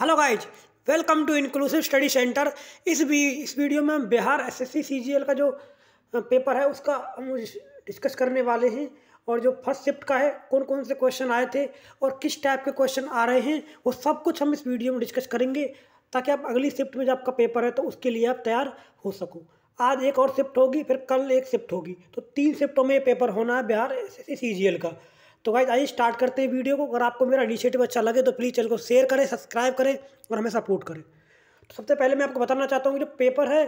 hello guys welcome to inclusive study centre इस भी इस वीडियो में हम बिहार एसएससी सीजीएल का जो पेपर है उसका हम डिस्कस करने वाले हैं और जो फर्स्ट शिफ्ट का है कौन कौन से क्वेश्चन आए थे और किस टाइप के क्वेश्चन आ रहे हैं वो सब कुछ हम इस वीडियो में डिस्कस करेंगे ताकि आप अगली शिफ्ट में जो आपका पेपर है तो उसके लिए आप तैयार हो सको आज एक और शिफ्ट होगी फिर कल एक शिफ्ट होगी तो तीन शिफ्टों में ये पेपर होना है बिहार एस एस का तो गाइज आइए स्टार्ट करते हैं वीडियो को अगर आपको मेरा इनिशिएटिव अच्छा लगे तो प्लीज़ चैनल को शेयर करें सब्सक्राइब करें और हमें सपोर्ट करें तो सबसे पहले मैं आपको बताना चाहता हूँ कि जो पेपर है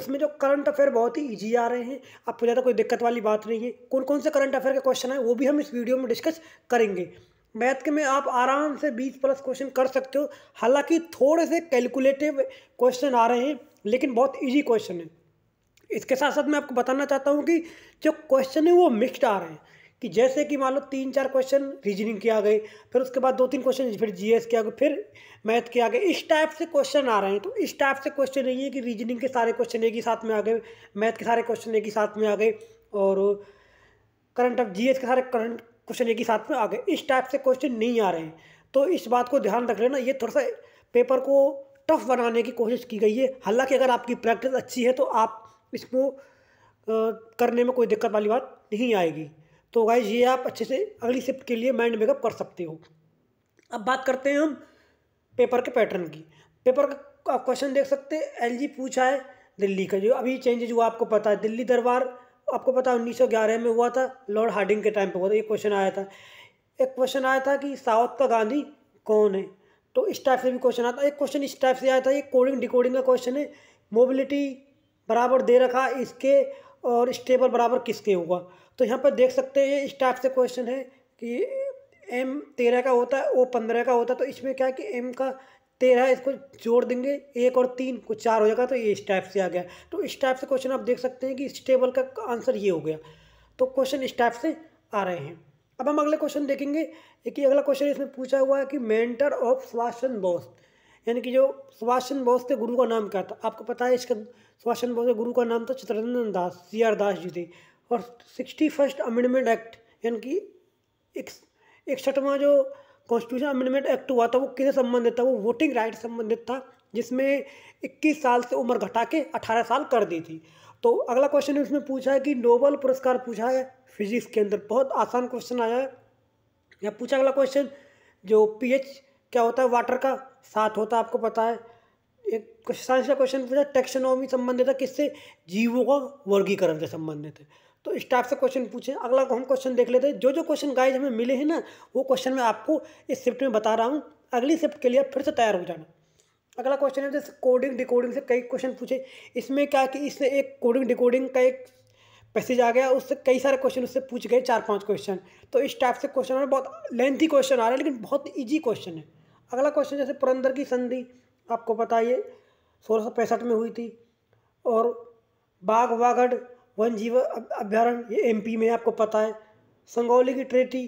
उसमें जो करंट अफेयर बहुत ही ईजी आ रहे हैं आपको ज़्यादा कोई दिक्कत वाली बात नहीं है कौन कौन से करंट अफेयर के क्वेश्चन हैं वो भी हम इस वीडियो में डिस्कस करेंगे मैथ के में आप आराम से 20 प्लस क्वेश्चन कर सकते हो हालांकि थोड़े से कैलकुलेटिव क्वेश्चन आ रहे हैं लेकिन बहुत इजी क्वेश्चन है इसके साथ साथ मैं आपको बताना चाहता हूँ कि जो क्वेश्चन है वो मिक्सड आ रहे हैं कि जैसे कि मान लो तीन चार क्वेश्चन रीजनिंग के आ गए फिर उसके बाद दो तीन क्वेश्चन फिर जीएस के आ गए फिर मैथ के आ गए इस टाइप से क्वेश्चन आ रहे हैं तो इस टाइप से क्वेश्चन नहीं है कि रीजनिंग के सारे क्वेश्चन एक ही साथ में आ गए मैथ के सारे क्वेश्चन एक ही साथ में आ गए और करंट ऑफ एस के सारे करंट क्वेश्चन एक ही साथ में आ गए इस टाइप से क्वेश्चन नहीं आ रहे हैं तो इस बात को ध्यान रख लेना ये थोड़ा सा पेपर को टफ बनाने की कोशिश की गई है हालांकि अगर आपकी प्रैक्टिस अच्छी है तो आप इसको करने में कोई दिक्कत वाली बात नहीं आएगी तो गाइज ये आप अच्छे से अगली शिफ्ट के लिए माइंड मेकअप कर सकते हो अब बात करते हैं हम पेपर के पैटर्न की पेपर का आप क्वेश्चन देख सकते हैं एलजी पूछा है दिल्ली का जो अभी चेंजेज हुआ आपको पता है दिल्ली दरबार आपको पता है उन्नीस में हुआ था लॉर्ड हार्डिंग के टाइम पे हुआ था ये क्वेश्चन आया था एक क्वेश्चन आया था कि साउथ का गांधी कौन है तो इस टाइप से भी क्वेश्चन आता था एक क्वेश्चन इस टाइप से आया था ये कोडिंग डिकोडिंग का क्वेश्चन है मोबिलिटी बराबर दे रखा इसके और स्टेबल बराबर किसके होगा तो यहाँ पर देख सकते हैं इस टाइप से क्वेश्चन है कि एम तेरह का होता है ओ पंद्रह का होता है तो इसमें क्या है कि एम का तेरह इसको जोड़ देंगे एक और तीन को चार हो जाएगा तो ये इस टाइप से आ गया तो इस टाइप से क्वेश्चन आप देख सकते हैं कि इस टेबल का आंसर ये हो गया तो क्वेश्चन इस टाइप से आ रहे हैं अब हम अगले क्वेश्चन देखेंगे कि अगला क्वेश्चन इसमें पूछा हुआ है कि मेंटर ऑफ सुभाष चंद्र बोस यानी कि जो सुभाष चंद्र बोस थे गुरु का नाम क्या था आपको पता है इसका सुभाष चंद्र बोस के गुरु का नाम था चित्ररंजन दास सी आर दास जी थे और सिक्सटी फर्स्ट अमेंडमेंट एक्ट यानी कि इकसठवां जो कॉन्स्टिट्यूशन अमेंडमेंट एक्ट हुआ था वो किससे संबंधित था वो वोटिंग राइट संबंधित था जिसमें 21 साल से उम्र घटा के 18 साल कर दी थी तो अगला क्वेश्चन उसमें पूछा है कि नोबल पुरस्कार पूछा है फिजिक्स के अंदर बहुत आसान क्वेश्चन आया है या पूछा अगला क्वेश्चन जो पीएच क्या होता है वाटर का साथ होता है आपको पता है एक साइंस का क्वेश्चन पूछा टेक्सोनॉमी संबंधित है किससे जीवों का वर्गीकरण से संबंधित है तो इस टाइप से क्वेश्चन पूछे अगला हम क्वेश्चन देख लेते हैं जो जो क्वेश्चन गाइज हमें मिले हैं ना वो क्वेश्चन मैं आपको इस शिफ्ट में बता रहा हूँ अगली शिफ्ट के लिए फिर से तैयार हो जाना अगला क्वेश्चन है जैसे कोडिंग डिकोडिंग से कई क्वेश्चन पूछे इसमें क्या कि इससे एक कोडिंग डिकोडिंग का एक पैसेज आ गया उससे कई सारे क्वेश्चन उससे पूछ गए चार पांच क्वेश्चन तो इस टाइप से क्वेश्चन बहुत लेंथी क्वेश्चन आ रहा है लेकिन बहुत ईजी क्वेश्चन है अगला क्वेश्चन जैसे पुरंदर की संधि आपको पता ये सोलह में हुई थी और बाघ वागढ़ वन जीव अभ्यारण्य ये एमपी में आपको पता है संगौली की ट्रेटी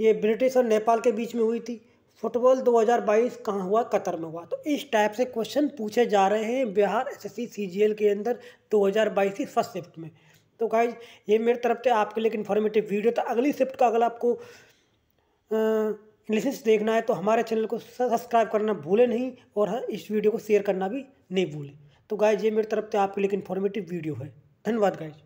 ये ब्रिटिश और नेपाल के बीच में हुई थी फुटबॉल 2022 कहाँ हुआ कतर में हुआ तो इस टाइप से क्वेश्चन पूछे जा रहे हैं बिहार एसएससी सीजीएल के अंदर 2022 की फर्स्ट शिफ्ट में तो गाइज ये मेरी तरफ से आपके लिए एक इन्फॉर्मेटिव वीडियो था अगली शिफ्ट का अगर आपको आ, एनालिसिस देखना है तो हमारे चैनल को सब्सक्राइब करना भूलें नहीं और हाँ, इस वीडियो को शेयर करना भी नहीं भूलें तो गाय ये मेरी तरफ से आपके लिए इन्फॉर्मेटिव वीडियो है धन्यवाद गाइज